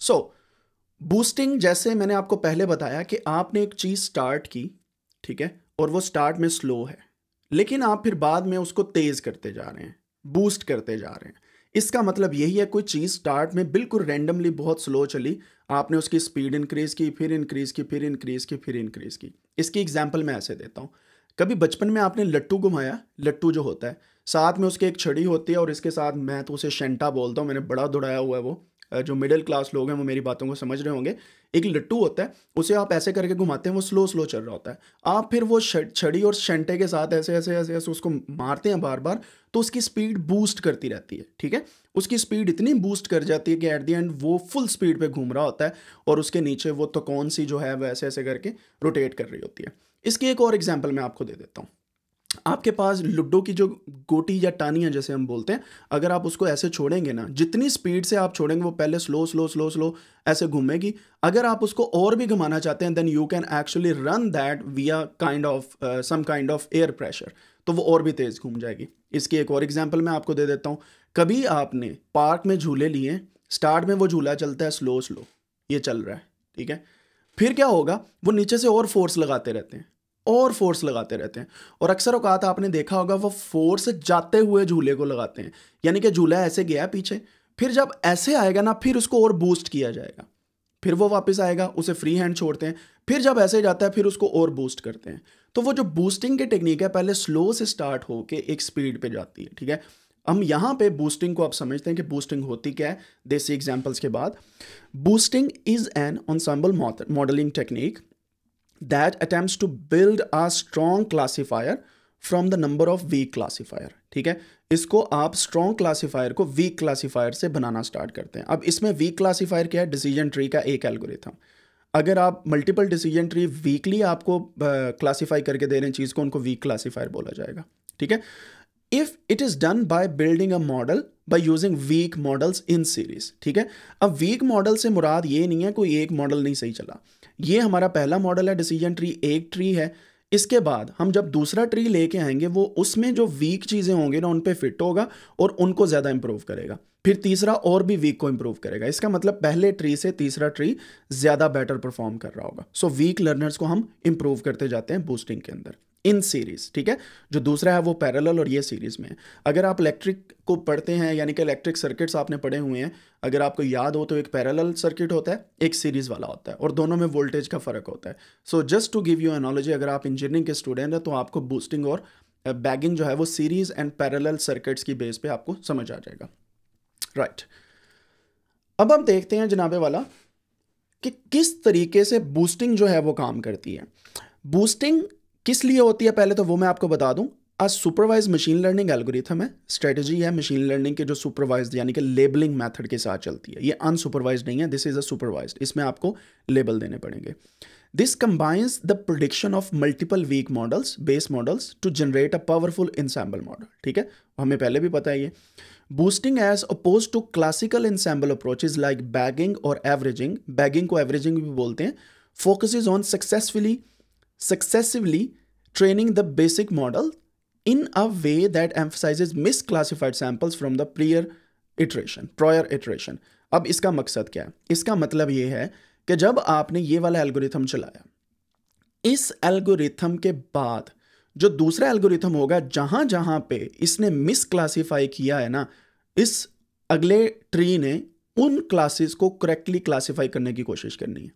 सो boosting जैसे मैंने आपको पहले बताया कि आपने एक चीज़ स्टार्ट की ठीक है और वो स्टार्ट में स्लो है लेकिन आप फिर बाद में उसको तेज़ करते जा रहे हैं बूस्ट करते जा रहे हैं इसका मतलब यही है कोई चीज़ स्टार्ट में बिल्कुल रैंडमली बहुत स्लो चली आपने उसकी स्पीड इंक्रीज़ की फिर इंक्रीज़ की फिर इंक्रीज़ की फिर इंक्रीज़ की इसकी एग्जाम्पल मैं ऐसे देता हूँ कभी बचपन में आपने लट्टू घुमाया लट्टू जो होता है साथ में उसके एक छड़ी होती है और इसके साथ मैं तो उसे शेंटा बोलता हूँ मैंने बड़ा दौड़ाया हुआ है वो जो मिडिल क्लास लोग हैं वो मेरी बातों को समझ रहे होंगे एक लट्टू होता है उसे आप ऐसे करके घुमाते हैं वो स्लो स्लो चल रहा होता है आप फिर वो छड़ी और शंटे के साथ ऐसे ऐसे ऐसे ऐसे उसको मारते हैं बार बार तो उसकी स्पीड बूस्ट करती रहती है ठीक है उसकी स्पीड इतनी बूस्ट कर जाती है कि एट दी एंड वो फुल स्पीड पर घूम रहा होता है और उसके नीचे वो तो कौन सी जो है वो ऐसे ऐसे करके रोटेट कर रही होती है इसकी एक और एग्जाम्पल मैं आपको दे देता हूँ आपके पास लुड्डो की जो गोटी या टानियाँ जैसे हम बोलते हैं अगर आप उसको ऐसे छोड़ेंगे ना जितनी स्पीड से आप छोड़ेंगे वो पहले स्लो स्लो स्लो स्लो ऐसे घूमेगी अगर आप उसको और भी घुमाना चाहते हैं then you can actually run that via kind of some kind of air pressure तो वो और भी तेज़ घूम जाएगी इसकी एक और एग्जाम्पल मैं आपको दे देता हूँ कभी आपने पार्क में झूले लिए स्टार्ट में वो झूला चलता है स्लो स्लो ये चल रहा है ठीक है फिर क्या होगा वो नीचे से और फोर्स लगाते रहते हैं और फोर्स लगाते रहते हैं और अक्सर औकात आपने देखा होगा वो फोर्स जाते हुए झूले को लगाते हैं यानी कि झूला ऐसे गया पीछे फिर जब ऐसे आएगा ना फिर उसको और बूस्ट किया जाएगा फिर वो वापस आएगा उसे फ्री हैंड छोड़ते हैं फिर जब ऐसे जाता है फिर उसको और बूस्ट करते हैं तो वो जो बूस्टिंग की टेक्निक है पहले स्लो से स्टार्ट होकर एक स्पीड पर जाती है ठीक है हम यहाँ पे बूस्टिंग को आप समझते हैं कि बूस्टिंग होती क्या है देसी एग्जाम्पल्स के बाद boosting is an ensemble modelling technique that attempts to build a strong classifier from the number of weak classifier ठीक है इसको आप स्ट्रॉन्ग क्लासीफायर को वीक क्लासीफायर से बनाना स्टार्ट करते हैं अब इसमें वीक क्लासीफायर क्या है डिसीजन ट्री का एक एल्गोरिथम अगर आप मल्टीपल डिसीजन ट्री वीकली आपको क्लासीफाई करके दे रहे हैं चीज़ को उनको वीक क्लासीफायर बोला जाएगा ठीक है if it is done by building a model by using weak models in series ठीक है अब वीक मॉडल से मुराद ये नहीं है कोई एक मॉडल नहीं सही चला ये हमारा पहला मॉडल है डिसीजन ट्री एक ट्री है इसके बाद हम जब दूसरा ट्री लेके आएंगे वो उसमें जो वीक चीज़ें होंगी ना उन पर फिट होगा और उनको ज़्यादा इंप्रूव करेगा फिर तीसरा और भी वीक को इंप्रूव करेगा इसका मतलब पहले ट्री से तीसरा ट्री ज़्यादा बेटर परफॉर्म कर रहा होगा सो वीक लर्नर्स को हम इंप्रूव करते जाते हैं बूस्टिंग के अंदर इन सीरीज ठीक है जो दूसरा है वो पैरेलल और ये सीरीज में है अगर आप इलेक्ट्रिक को पढ़ते हैं यानी कि इलेक्ट्रिक सर्किट्स आपने पढ़े हुए हैं अगर आपको याद हो तो एक पैरेलल सर्किट होता है एक सीरीज वाला होता है और दोनों में वोल्टेज का फर्क होता है so just to give you analogy अगर आप इंजीनियरिंग के स्टूडेंट हैं तो आपको बूस्टिंग और बैगिंग जो है वो सीरीज एंड पैरेलल सर्किट्स की बेस पे आपको समझ आ जाएगा राइट right. अब हम देखते हैं जनाबे वाला कि किस तरीके से बूस्टिंग जो है वो काम करती है बूस्टिंग किस लिए होती है पहले तो वो मैं आपको बता दूं a supervise machine learning algorithm है स्ट्रेटजी है मशीन लर्निंग के जो सुपरवाइज यानी कि लेबलिंग मैथड के साथ चलती है ये अनसुपरवाइज नहीं है दिस इज अ सुपरवाइज इसमें आपको लेबल देने पड़ेंगे this combines the prediction of multiple weak models base models to generate a powerful ensemble model ठीक है हमें पहले भी पता है ये boosting as opposed to classical ensemble approaches like bagging और एवरेजिंग बैगिंग को एवरेजिंग भी बोलते हैं focus on successfully successively training the basic model in a way that emphasizes misclassified samples from the prior iteration, prior iteration. अब इसका मकसद क्या है इसका मतलब ये है कि जब आपने ये वाला एल्गोरिथम चलाया इस एल्गोरिथम के बाद जो दूसरा एल्गोरिथम होगा जहां जहां पे इसने मिसक्लासीफाई किया है ना इस अगले ट्री ने उन क्लासेस को करेक्टली क्लासीफाई करने की कोशिश करनी है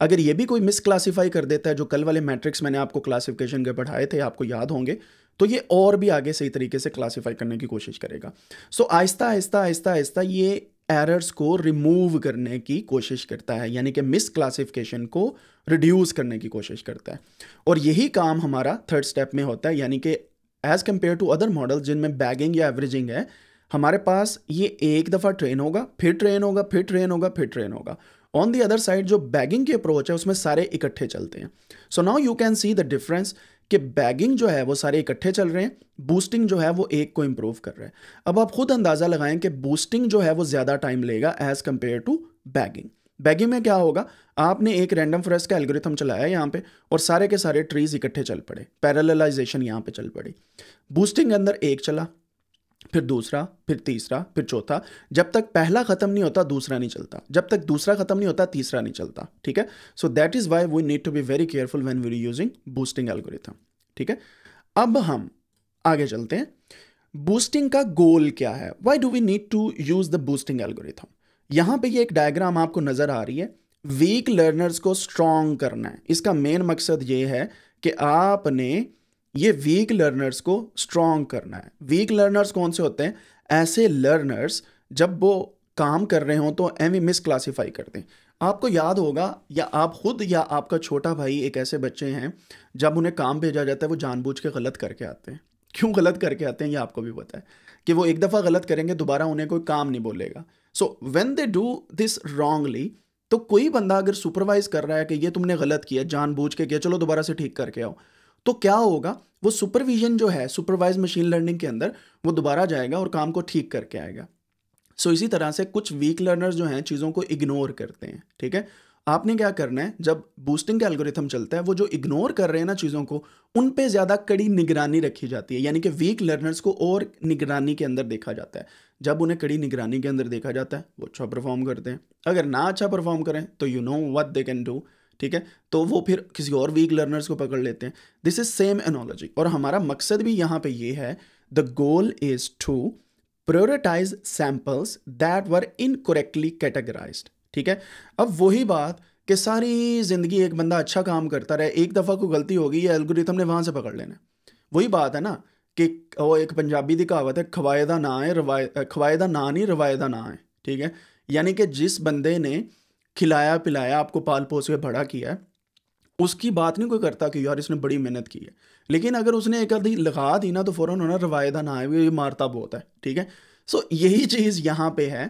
अगर ये भी कोई मिस क्लासीफाई कर देता है जो कल वाले मैट्रिक्स मैंने आपको क्लासिफिकेशन के पढ़ाए थे आपको याद होंगे तो ये और भी आगे सही तरीके से क्लासीफाई करने की कोशिश करेगा सो so, आहिस्ता आहिस्ता आहिस्ता आहिस्ता ये एरर्स को रिमूव करने की कोशिश करता है यानी कि मिस क्लासिफिकेशन को रिड्यूस करने की कोशिश करता है और यही काम हमारा थर्ड स्टेप में होता है यानी कि as compare to other model जिनमें बैगिंग या एवरेजिंग है हमारे पास ये एक दफ़ा ट्रेन होगा फिर ट्रेन होगा फिर ट्रेन होगा फिर ट्रेन होगा ऑन दी अदर साइड जो बैगिंग की अप्रोच है उसमें सारे इकट्ठे चलते हैं so now you can see the difference कि बैगिंग जो है वो सारे इकट्ठे चल रहे हैं बूस्टिंग जो है वो एक को इम्प्रूव कर रहे हैं अब आप खुद अंदाज़ा लगाएं कि बूस्टिंग जो है वो ज़्यादा टाइम लेगा as compare to bagging bagging में क्या होगा आपने एक रैंडम फ्रेस का एल्गोरिथम चलाया यहाँ पे और सारे के सारे ट्रीज इकट्ठे चल पड़े पैरलाइजेशन यहाँ पे चल पड़ी बूस्टिंग के अंदर एक चला फिर दूसरा फिर तीसरा फिर चौथा जब तक पहला खत्म नहीं होता दूसरा नहीं चलता जब तक दूसरा खत्म नहीं होता तीसरा नहीं चलता ठीक है so that is why we need to be very careful when we using boosting algorithm ठीक है अब हम आगे चलते हैं बूस्टिंग का गोल क्या है why do we need to use the boosting algorithm यहां पे ये एक डायग्राम आपको नजर आ रही है वीक लर्नर्स को स्ट्रांग करना है इसका मेन मकसद ये है कि आपने ये वीक लर्नर्स को स्ट्रॉन्ग करना है वीक लर्नर्स कौन से होते हैं ऐसे लर्नर्स जब वो काम कर रहे हों तो एम मिस क्लासीफाई कर दें आपको याद होगा या आप खुद या आपका छोटा भाई एक ऐसे बच्चे हैं जब उन्हें काम भेजा जाता है वो जानबूझ के गलत करके आते हैं क्यों गलत करके आते हैं ये आपको भी पता है कि वो एक दफ़ा गलत करेंगे दोबारा उन्हें कोई काम नहीं बोलेगा so when they do this wrongly तो कोई बंदा अगर सुपरवाइज कर रहा है कि ये तुमने गलत किया जानबूझ के किया चलो दोबारा से ठीक करके आओ तो क्या होगा वो सुपरविजन जो है सुपरवाइज मशीन लर्निंग के अंदर वो दोबारा जाएगा और काम को ठीक करके आएगा सो so, इसी तरह से कुछ वीक लर्नर्स जो हैं चीज़ों को इग्नोर करते हैं ठीक है आपने क्या करना है जब बूस्टिंग का एल्गोरिथम चलता है वो जो इग्नोर कर रहे हैं ना चीज़ों को उन पे ज़्यादा कड़ी निगरानी रखी जाती है यानी कि वीक लर्नर्स को और निगरानी के अंदर देखा जाता है जब उन्हें कड़ी निगरानी के अंदर देखा जाता है वो अच्छा परफॉर्म करते हैं अगर ना अच्छा परफॉर्म करें तो you know what they can do ठीक है तो वो फिर किसी और वीक लर्नर्स को पकड़ लेते हैं दिस इज सेम एनोलॉजी और हमारा मकसद भी यहाँ पे ये है the goal is to prioritize samples that were incorrectly categorize ठीक है अब वही बात कि सारी ज़िंदगी एक बंदा अच्छा काम करता रहे एक दफ़ा को गलती होगी या एल्गोरिथम ने वहाँ से पकड़ लेना वही बात है ना कि वो एक पंजाबी की कहावत है खवाएदा ना है रवाए खवाएदा ना नहीं रवायदा ना है ठीक है यानी कि जिस बंदे ने खिलाया पिलाया आपको पाल पोस के बड़ा किया है उसकी बात नहीं कोई करता कि यार इसने बड़ी मेहनत की है लेकिन अगर उसने एक आधी लगा दी ना तो फ़ौर होना रवायदा ना आए ये मारता बहुत है ठीक है सो यही चीज़ यहाँ पे है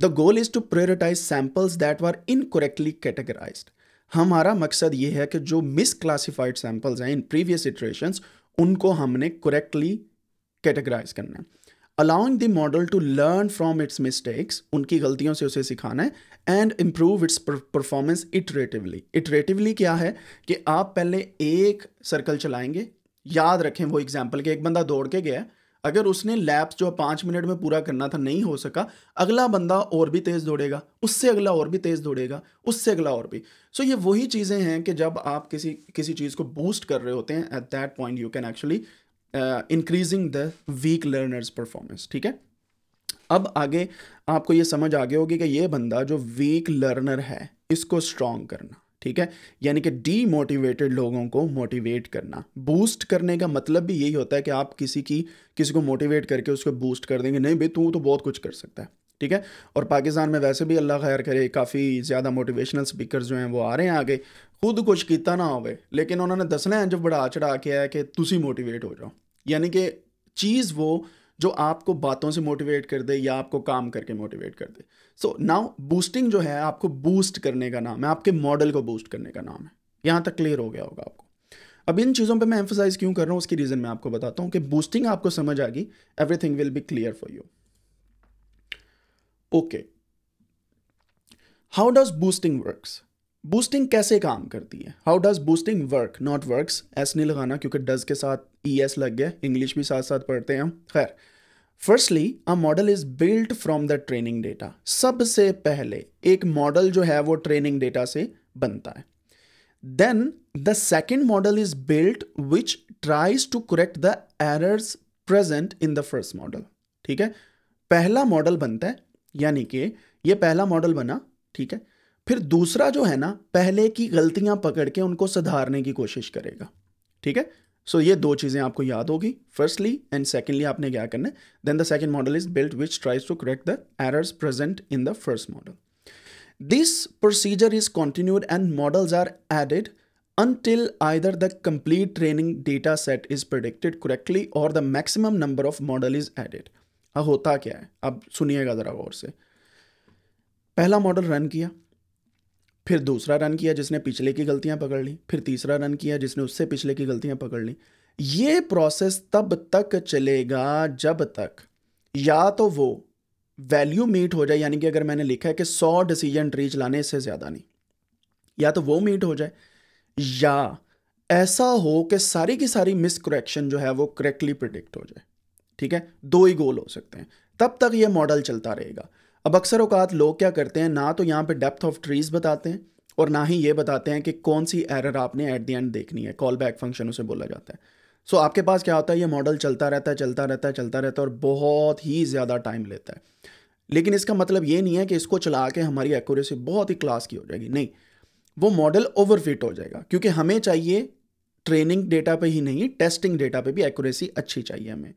the goal is to prioritize samples that were incorrectly categorize हमारा मकसद ये है कि जो मिस क्लासीफाइड सैम्पल्स हैं इन प्रीवियस इटरेशंस उनको हमने करेक्टली कैटेगराइज करना है along the model to learn from its mistakes उनकी गलतियों से उसे सिखाना है and improve its performance iteratively iteratively क्या है कि आप पहले एक सर्कल चलाएंगे याद रखें वो एग्जाम्पल के एक बंदा दौड़ के गया अगर उसने लैप्स जो पाँच मिनट में पूरा करना था नहीं हो सका अगला बंदा और भी तेज़ दौड़ेगा उससे अगला और भी तेज़ दौड़ेगा उससे अगला और भी सो so ये वही चीज़ें हैं कि जब आप किसी किसी चीज़ को बूस्ट कर रहे होते हैं at that point you can actually increasing the weak learners performance ठीक है अब आगे आपको ये समझ आ गया होगी कि ये बंदा जो वीक लर्नर है इसको स्ट्रॉन्ग करना ठीक है यानी कि डीमोटिवेटेड लोगों को मोटिवेट करना बूस्ट करने का मतलब भी यही होता है कि आप किसी की किसी को मोटिवेट करके उसको बूस्ट कर देंगे नहीं भाई तू तो बहुत कुछ कर सकता है ठीक है और पाकिस्तान में वैसे भी अल्लाह खैर करे काफ़ी ज़्यादा मोटिवेशनल स्पीकर जो हैं वो आ रहे हैं आगे खुद कुछ किया ना हो लेकिन उन्होंने दसना है जब बड़ा चढ़ा के है कि तुम मोटिवेट हो जाओ यानी कि चीज़ वो जो आपको बातों से मोटिवेट कर दे या आपको काम करके मोटिवेट कर दे सो नाउ बूस्टिंग जो है आपको बूस्ट करने का नाम है आपके मॉडल को बूस्ट करने का नाम है यहाँ तक क्लियर हो गया होगा आपको अब इन चीज़ों पे मैं एम्फोसाइज क्यों कर रहा हूँ उसकी रीज़न मैं आपको बताता हूँ कि बूस्टिंग आपको समझ आ गई everything will be clear for you okay how does boosting works boosting कैसे काम करती है how does boosting work not work S नहीं लगाना क्योंकि डज के साथ ई e एस लग गया इंग्लिश भी साथ साथ पढ़ते हैं हम खैर firstly a model is built from the training data सबसे पहले एक मॉडल जो है वो ट्रेनिंग डेटा से बनता है then the second model is built which tries to correct the errors present in the first model ठीक है पहला मॉडल बनता है यानी कि ये पहला मॉडल बना ठीक है फिर दूसरा जो है ना पहले की गलतियां पकड़ के उनको सुधारने की कोशिश करेगा ठीक है सो so, ये दो चीज़ें आपको याद होगी फर्स्टली एंड सेकेंडली आपने क्या करना है then the second model is built which tries to correct the errors present in the first model this procedure is continued and models are added until either the complete training data set is predicted correctly और the maximum number of model is added अब होता क्या है अब सुनिएगा ज़रा गौर से पहला मॉडल रन किया फिर दूसरा रन किया जिसने पिछले की गलतियां पकड़ ली फिर तीसरा रन किया जिसने उससे पिछले की गलतियां पकड़ ली ये प्रोसेस तब तक चलेगा जब तक या तो वो वैल्यू मीट हो जाए यानी कि अगर मैंने लिखा है कि सौ डिसीजन ट्री लाने से ज़्यादा नहीं या तो वो मीट हो जाए या ऐसा हो कि सारी की सारी मिस करेक्शन जो है वो करेक्टली प्रिडिक्ट हो जाए ठीक है दो ही गोल हो सकते हैं तब तक ये मॉडल चलता रहेगा अब अक्सर अवकात लोग क्या करते हैं ना तो यहाँ पे डेप्थ ऑफ ट्रीज़ बताते हैं और ना ही ये बताते हैं कि कौन सी एरर आपने एट द एंड देखनी है कॉल बैक फंक्शन उसे बोला जाता है सो so, आपके पास क्या होता है ये मॉडल चलता रहता है चलता रहता है चलता रहता है और बहुत ही ज़्यादा टाइम लेता है लेकिन इसका मतलब ये नहीं है कि इसको चला के हमारी एक्यूरेसी बहुत ही क्लास की हो जाएगी नहीं वो मॉडल ओवरफिट हो जाएगा क्योंकि हमें चाहिए ट्रेनिंग डेटा पे ही नहीं टेस्टिंग डेटा पे भी एक्यूरेसी अच्छी चाहिए हमें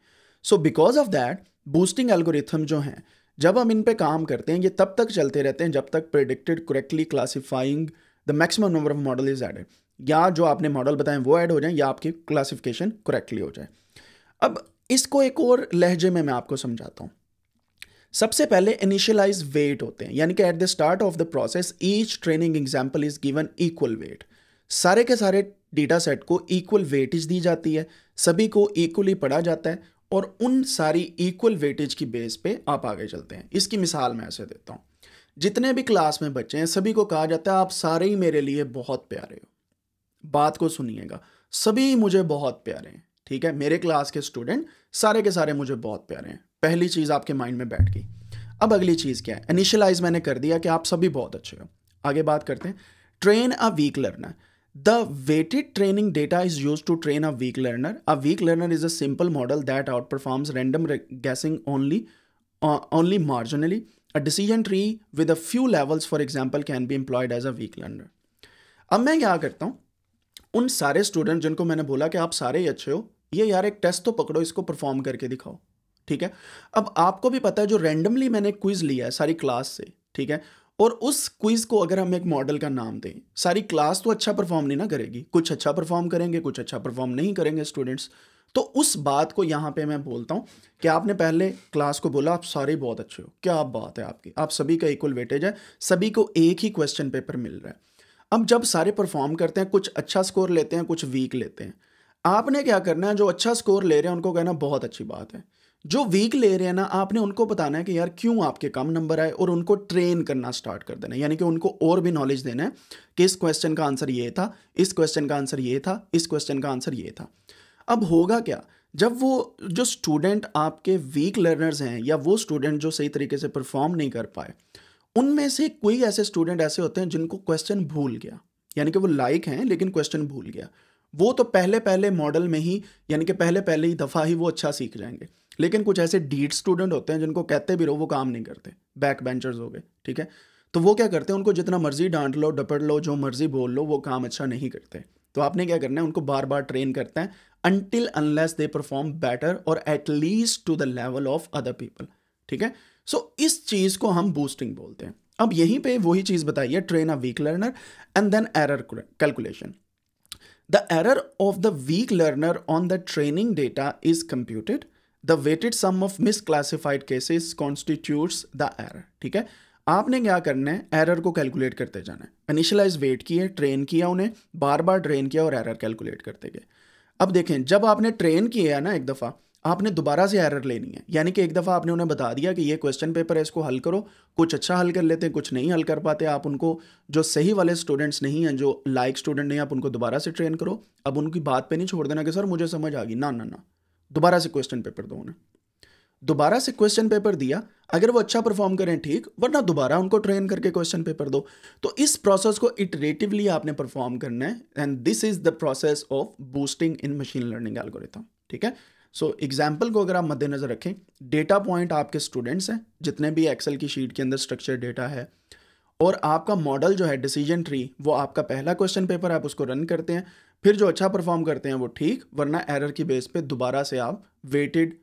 so because of that boosting algorithm जो हैं जब हम इन पे काम करते हैं ये तब तक चलते रहते हैं जब तक predicted correctly classifying the maximum number of model is added या जो आपने मॉडल बताएं वो ऐड हो जाए या आपकी क्लासिफिकेशन करेक्टली हो जाए अब इसको एक और लहजे में मैं आपको समझाता हूँ सबसे पहले इनिशियलाइज वेट होते हैं यानी कि at the start of the process each training example is given equal weight सारे के सारे डेटा सेट को इक्वल वेटेज दी जाती है सभी को इक्वली पढ़ा जाता है और उन सारी इक्वल वेटेज की बेस पे आप आगे चलते हैं इसकी मिसाल मैं ऐसे देता हूँ जितने भी क्लास में बच्चे हैं सभी को कहा जाता है आप सारे ही मेरे लिए बहुत प्यारे हो बात को सुनिएगा सभी मुझे बहुत प्यारे हैं ठीक है मेरे क्लास के स्टूडेंट सारे के सारे मुझे बहुत प्यारे हैं पहली चीज़ आपके माइंड में बैठ गई अब अगली चीज़ क्या है इनिशियलाइज मैंने कर दिया कि आप सभी बहुत अच्छे हो आगे बात करते हैं train a weak learner The weighted training data is used to train a weak learner. A weak learner is a simple model that outperforms random guessing only, uh, only marginally. A decision tree with a few levels, for example, can be employed as a weak learner. अब मैं क्या करता हूँ उन सारे student जिनको मैंने बोला कि आप सारे ही अच्छे हो ये यार एक टेस्ट तो पकड़ो इसको परफॉर्म करके दिखाओ ठीक है अब आपको भी पता है जो रैंडमली मैंने क्विज लिया है सारी क्लास से ठीक है और उस क्विज को अगर हम एक मॉडल का नाम दें सारी क्लास तो अच्छा परफॉर्म नहीं ना करेगी कुछ अच्छा परफॉर्म करेंगे कुछ अच्छा परफॉर्म नहीं करेंगे स्टूडेंट्स तो उस बात को यहाँ पे मैं बोलता हूँ कि आपने पहले क्लास को बोला आप सारे बहुत अच्छे हो क्या बात है आपकी आप सभी का इक्वल वेटेज है सभी को एक ही क्वेश्चन पेपर मिल रहा है अब जब सारे परफॉर्म करते हैं कुछ अच्छा स्कोर लेते हैं कुछ वीक लेते हैं आपने क्या करना है जो अच्छा स्कोर ले रहे हैं उनको कहना बहुत अच्छी बात है जो वीक ले रहे हैं ना आपने उनको बताना है कि यार क्यों आपके कम नंबर आए और उनको ट्रेन करना स्टार्ट कर देना यानी कि उनको और भी नॉलेज देना है कि इस क्वेश्चन का आंसर ये था इस क्वेश्चन का आंसर ये था इस क्वेश्चन का आंसर ये था अब होगा क्या जब वो जो स्टूडेंट आपके वीक लर्नर्स हैं या वो स्टूडेंट जो सही तरीके से परफॉर्म नहीं कर पाए उनमें से कोई ऐसे स्टूडेंट ऐसे होते हैं जिनको क्वेश्चन भूल गया यानी कि वो लाइक हैं लेकिन क्वेश्चन भूल गया वो तो पहले पहले मॉडल में ही यानी कि पहले पहले ही दफ़ा ही वो अच्छा सीख जाएंगे लेकिन कुछ ऐसे डीट स्टूडेंट होते हैं जिनको कहते भी रहो वो काम नहीं करते बैक बेंचर्स हो गए ठीक है तो वो क्या करते हैं उनको जितना मर्जी डांट लो डपट लो जो मर्जी बोल लो वो काम अच्छा नहीं करते तो आपने क्या करना है उनको बार बार ट्रेन करते हैं until unless they perform better और at least to the level of other people ठीक है सो इस चीज़ को हम बूस्टिंग बोलते हैं अब यहीं पे वही चीज़ बताइए train a weak learner and then error calculation the error of the weak learner on the training data is computed the weighted sum of misclassified cases constitutes the error ठीक है आपने क्या करना है एरर को कैलकुलेट करते जाना है इनिशलाइज वेट किए ट्रेन किया उन्हें बार बार ट्रेन किया और एरर कैलकुलेट करते गए अब देखें जब आपने ट्रेन किया है ना एक दफ़ा आपने दोबारा से एरर लेनी है यानी कि एक दफ़ा आपने उन्हें बता दिया कि ये क्वेश्चन पेपर है इसको हल करो कुछ अच्छा हल कर लेते हैं कुछ नहीं हल कर पाते आप उनको जो सही वाले स्टूडेंट्स नहीं हैं जो लाइक स्टूडेंट नहीं आप उनको दोबारा से ट्रेन करो अब उनकी बात पर नहीं छोड़ देना कि सर मुझे समझ आ गई ना ना ना दोबारा से क्वेश्चन पेपर दो उन्हें दोबारा से क्वेश्चन पेपर दिया अगर वो अच्छा परफॉर्म करें ठीक वरना दोबारा उनको ट्रेन करके क्वेश्चन पेपर दो तो इस प्रोसेस को इटरेटिवली आपने परफॉर्म करना है and this is the process of boosting in machine learning algorithm ठीक है सो so, एग्जाम्पल को अगर आप मद्देनजर रखें डेटा पॉइंट आपके स्टूडेंट्स हैं जितने भी एक्सेल की शीट के अंदर स्ट्रक्चर डेटा है और आपका मॉडल जो है डिसीजन ट्री वो आपका पहला क्वेश्चन पेपर आप उसको रन करते हैं फिर जो अच्छा परफॉर्म करते हैं वो ठीक वरना एरर की बेस पे दोबारा से आप वेटेड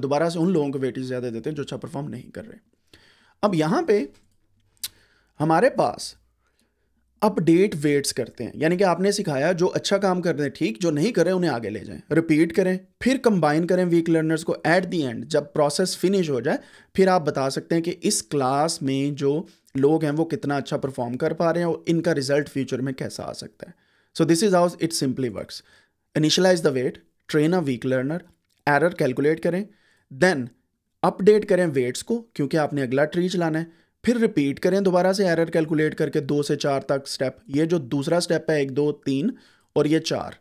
दोबारा से उन लोगों को वेटेज ज़्यादा देते हैं जो अच्छा परफॉर्म नहीं कर रहे अब यहाँ पे हमारे पास अपडेट वेट्स करते हैं यानी कि आपने सिखाया जो अच्छा काम कर रहे हैं ठीक जो नहीं कर रहे उन्हें आगे ले जाएं रिपीट करें फिर कंबाइन करें वीक लर्नर्स को एट दी एंड जब प्रोसेस फिनिश हो जाए फिर आप बता सकते हैं कि इस क्लास में जो लोग हैं वो कितना अच्छा परफॉर्म कर पा रहे हैं और इनका रिजल्ट फ्यूचर में कैसा आ सकता है So this is how it simply works. Initialize the weight, train a weak learner, error calculate करें, then अपडेट करें वेट्स को क्योंकि आपने अगला ट्री चलाना है फिर रिपीट करें दोबारा से एरर कैलकुलेट करके दो से चार तक स्टेप ये जो दूसरा स्टेप है एक दो तीन और ये चार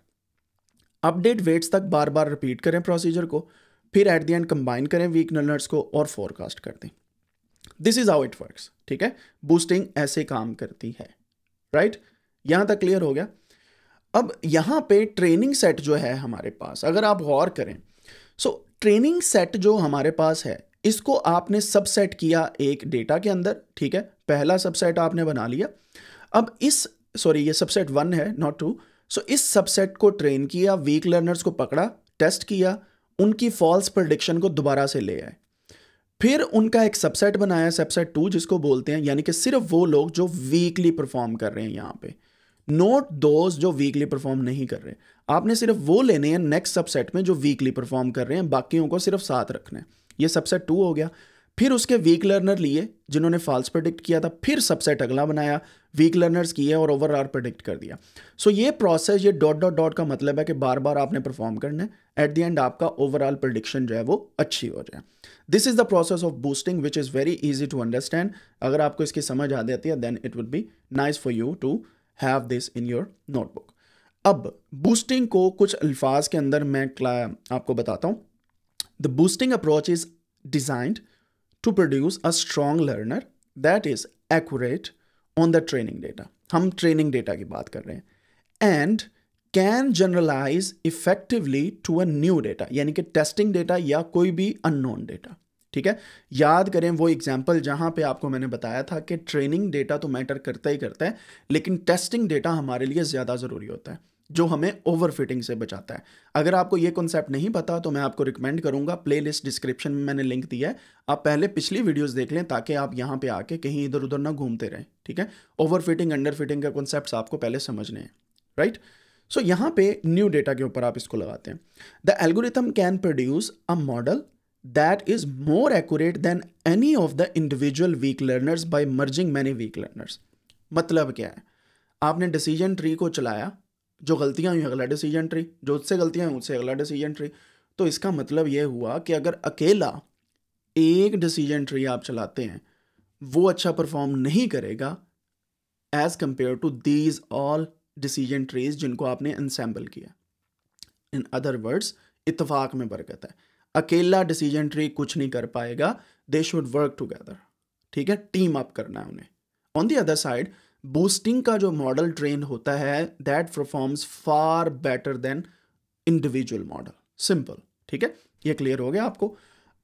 अपडेट वेट्स तक बार बार रिपीट करें प्रोसीजर को फिर एट द एंड कंबाइन करें वीक नर्स को और फोरकास्ट कर दें this is how it works ठीक है बूस्टिंग ऐसे काम करती है राइट right? यहां तक क्लियर हो गया अब यहाँ पे ट्रेनिंग सेट जो है हमारे पास अगर आप गौर करें सो ट्रेनिंग सेट जो हमारे पास है इसको आपने सबसेट किया एक डेटा के अंदर ठीक है पहला सबसेट आपने बना लिया अब इस सॉरी ये सबसेट वन है नॉट टू सो इस सबसेट को ट्रेन किया वीक लर्नर्स को पकड़ा टेस्ट किया उनकी फॉल्स प्रडिक्शन को दोबारा से ले आए फिर उनका एक सबसेट बनाया सबसेट टू जिसको बोलते हैं यानी कि सिर्फ वो लोग जो वीकली परफॉर्म कर रहे हैं यहाँ पे नोट दोज जो वीकली परफॉर्म नहीं कर रहे आपने सिर्फ वो लेने हैं नेक्स्ट सबसेट में जो वीकली परफॉर्म कर रहे हैं बाकियों को सिर्फ साथ रखना है ये सबसेट टू हो गया फिर उसके वीक लर्नर लिए जिन्होंने फॉल्स प्रडिक्ट किया था फिर सबसेट अगला बनाया वीक लर्नर्स किए और ओवर आर प्रडिक्ट कर दिया सो so ये प्रोसेस ये डॉट डॉट डॉट का मतलब है कि बार बार आपने परफॉर्म करना है एट द एंड आपका ओवरऑल प्रडिक्शन जो है वो अच्छी हो जाए this is the process of boosting which is very easy to understand अगर आपको इसकी समझ आ जाती है then it would be nice for you to have this in your notebook अब बूस्टिंग को कुछ अल्फाज के अंदर मैं आपको बताता हूँ the boosting approach is designed to produce a strong learner that is accurate on the training data हम ट्रेनिंग डेटा की बात कर रहे हैं and can generalize effectively to a new data यानी कि टेस्टिंग डेटा या कोई भी अननोन डेटा ठीक है याद करें वो एग्जाम्पल जहां पे आपको मैंने बताया था कि ट्रेनिंग डेटा तो मैटर करता ही करता है लेकिन टेस्टिंग डेटा हमारे लिए ज़्यादा ज़रूरी होता है जो हमें ओवर फिटिंग से बचाता है अगर आपको ये कॉन्सेप्ट नहीं पता तो मैं आपको रिकमेंड करूंगा प्ले लिस्ट डिस्क्रिप्शन में मैंने लिंक दिया है आप पहले पिछली वीडियोस देख लें ताकि आप यहां पे आके कहीं इधर उधर ना घूमते रहें ठीक है ओवर फिटिंग अंडर फिटिंग का कॉन्सेप्ट आपको पहले समझने हैं राइट सो यहां पे न्यू डेटा के ऊपर आप इसको लगाते हैं the algorithm can produce a model that is more accurate than any of the individual weak learners by merging many weak learners. मतलब क्या है आपने डिसीजन ट्री को चलाया जो गलतियां हुई अगला डिसीजन ट्री जो उससे गलतियां हुई उससे अगला डिसीजन ट्री तो इसका मतलब ये हुआ कि अगर अकेला एक डिसीजन ट्री आप चलाते हैं वो अच्छा परफॉर्म नहीं करेगा as compare to these all decision trees जिनको आपने इंसेम्बल किया इन अदर वर्ड्स इतफाक में बरकत है अकेला डिसीजन ट्री कुछ नहीं कर पाएगा दे शुड वर्क टुगेदर ठीक है टीम अप करना है उन्हें on the other side boosting का जो मॉडल ट्रेन होता है that performs far better than individual model simple ठीक है ये क्लियर हो गया आपको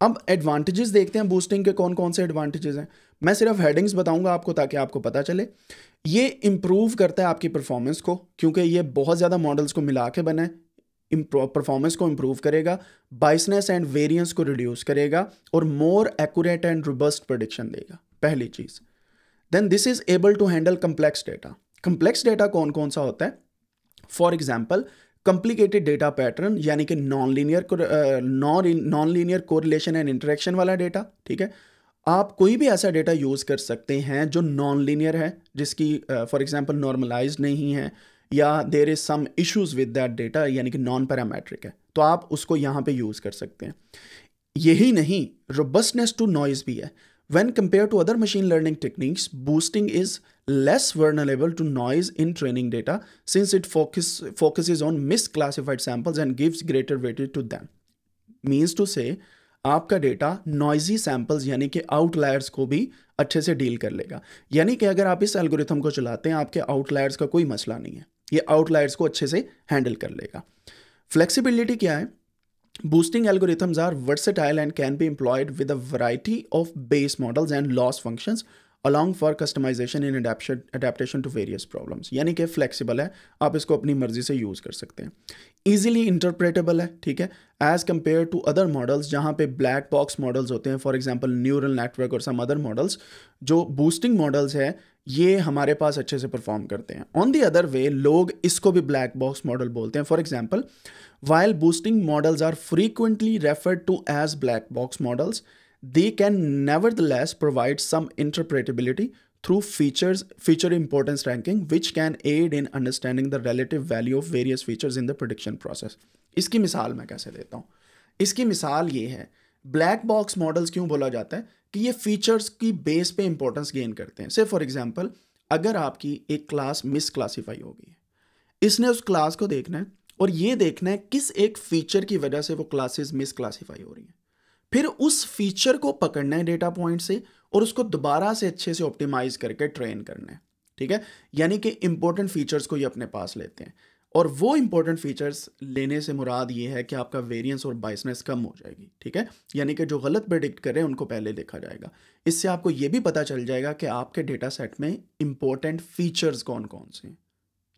अब एडवांटेजेस देखते हैं बूस्टिंग के कौन कौन से एडवांटेजेस हैं मैं सिर्फ हेडिंग्स बताऊंगा आपको ताकि आपको पता चले ये इम्प्रूव करता है आपकी परफॉर्मेंस को क्योंकि ये बहुत ज़्यादा मॉडल्स को मिला के बना है परफॉर्मेंस को इम्प्रूव करेगा बाइसनेस एंड वेरियंस को रिड्यूस करेगा और more accurate and robust prediction देगा पहली चीज़ then this is able to handle complex data complex data कौन कौन सा होता है for example complicated data pattern यानी कि non linear non linear correlation and interaction वाला डेटा ठीक है आप कोई भी ऐसा डेटा यूज़ कर सकते हैं जो नॉन लीनियर है जिसकी फॉर एग्जाम्पल नॉर्मलाइज नहीं है या there is some issues with that data यानी कि नॉन पैरामेट्रिक है तो आप उसको यहां पे यूज कर सकते हैं यही नहीं रोबस्टनेस टू नॉइज भी है when compare to other machine learning techniques boosting is less vulnerable to noise in training data since it focus focus on misclassified samples and gives greater weighted to them means to say आपका data noisy samples यानी कि outliers को भी अच्छे से deal कर लेगा यानी कि अगर आप इस एल्गोरिथम को चलाते हैं आपके आउटलायर्स का कोई मसला नहीं है ये आउटलाइट्स को अच्छे से हैंडल कर लेगा फ्लेक्सिबिलिटी क्या है boosting algorithms are versatile and can be employed with a variety of base models and loss functions along for customization in adapting to various problems यानी कि फ्लेक्सीबल है आप इसको अपनी मर्जी से यूज कर सकते हैं ईजिली इंटरप्रेटेबल है ठीक है as compare to other models जहाँ पे ब्लैक बॉक्स मॉडल्स होते हैं फॉर एग्जाम्पल न्यूरल नेटवर्क और सम अदर मॉडल्स जो बूस्टिंग मॉडल्स है ये हमारे पास अच्छे से परफॉर्म करते हैं ऑन दी अदर वे लोग इसको भी ब्लैक बॉक्स मॉडल बोलते हैं for example while boosting models are frequently referred to as black box models they can nevertheless provide some interpretability through features feature importance ranking which can aid in understanding the relative value of various features in the prediction process इसकी मिसाल मैं कैसे देता हूँ इसकी मिसाल ये है ब्लैक बॉक्स मॉडल्स क्यों बोला जाता है कि ये फीचर्स की बेस पे इंपॉर्टेंस गेन करते हैं से फॉर एग्जांपल अगर आपकी एक क्लास मिस क्लासीफाई हो गई है इसने उस क्लास को देखना है और ये देखना है किस एक फीचर की वजह से वो क्लासेस मिस क्लासीफाई हो रही हैं फिर उस फीचर को पकड़ना है डेटा पॉइंट से और उसको दोबारा से अच्छे से ऑप्टिमाइज करके ट्रेन करना है ठीक है यानी कि इंपॉर्टेंट फीचर्स को ये अपने पास लेते हैं और वो इंपॉर्टेंट फीचर्स लेने से मुराद ये है कि आपका वेरिएंस और बाइसनेस कम हो जाएगी ठीक है यानी कि जो गलत प्रेडिक्ट करें उनको पहले देखा जाएगा इससे आपको ये भी पता चल जाएगा कि आपके डेटा सेट में इंपॉर्टेंट फीचर्स कौन कौन से हैं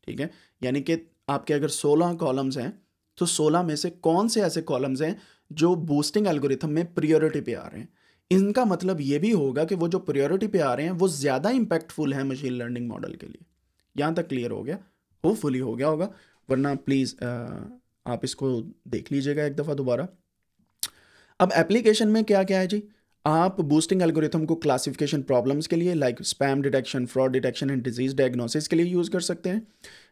ठीक है यानी कि आपके अगर सोलह कॉलम्स हैं तो सोलह में से कौन से ऐसे कॉलम्स हैं जो बूस्टिंग एल्गोरिथम में प्रियोरिटी पे आ रहे हैं इनका मतलब ये भी होगा कि वो जो प्रियोरिटी पे आ रहे हैं वो ज़्यादा इम्पैक्टफुल है मशीन लर्निंग मॉडल के लिए यहाँ तक क्लियर हो गया होपफुली हो गया होगा वरना प्लीज़ uh, आप इसको देख लीजिएगा एक दफ़ा दोबारा अब एप्लीकेशन में क्या क्या है जी आप बूस्टिंग एल्गोरिथम को क्लासिफिकेशन प्रॉब्लम्स के लिए like spam detection fraud detection and disease diagnosis के लिए यूज़ कर सकते हैं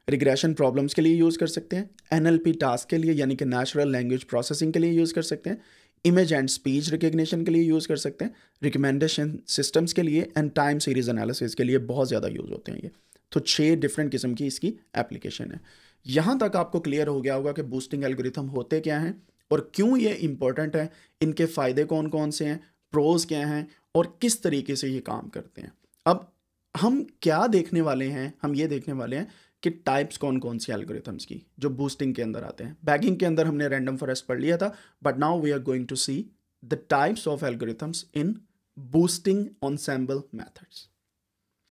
रिग्रेशन प्रॉब्लम्स के लिए यूज़ कर सकते हैं एनएलपी टास्क के लिए यानी कि नेचुरल लैंग्वेज प्रोसेसिंग के लिए यूज़ कर सकते हैं इमेज एंड स्पीच रिकग्निशन के लिए यूज़ कर सकते हैं रिकमेंडेशन सिस्टम्स के लिए एंड टाइम सीरीज एनालिसिस के लिए बहुत ज़्यादा यूज़ होते हैं ये तो छः डिफरेंट किस्म की इसकी एप्लीकेशन है यहाँ तक आपको क्लियर हो गया होगा कि बूस्टिंग एल्गोरिथम होते क्या हैं और क्यों ये इंपॉर्टेंट है इनके फ़ायदे कौन कौन से हैं प्रोज क्या हैं और किस तरीके से ये काम करते हैं अब हम क्या देखने वाले हैं हम ये देखने वाले हैं कि टाइप्स कौन कौन सी एल्गोरिथम्स की जो बूस्टिंग के अंदर आते हैं बैगिंग के अंदर हमने रैंडम फॉरेस्ट पढ़ लिया था but now we are going to see the types of algorithms in ensemble methods